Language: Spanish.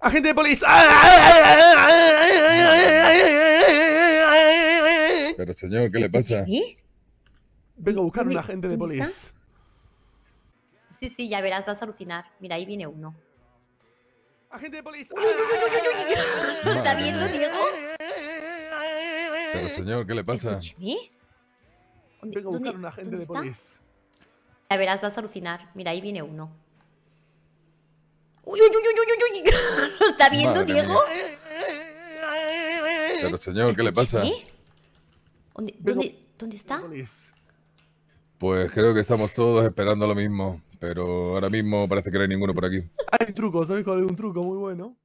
¡Agente de policía! Pero señor, ¿qué le pasa? Vengo a buscar un agente de policía. Sí, sí, ya verás, vas a alucinar. Mira, ahí viene uno. ¡Agente de policía! ¿Está viendo, Diego? Pero señor, ¿qué le pasa? ¿Sí? Vengo a buscar un agente de policía. Ya verás, vas a alucinar. Mira, ahí viene uno. está viendo, Diego? Pero señor, ¿qué le pasa? ¿Eh? ¿Dónde, dónde está? Pues creo que estamos todos esperando lo mismo, pero ahora mismo parece que no hay ninguno por aquí. Hay un truco, ¿sabes cuál es un truco muy bueno?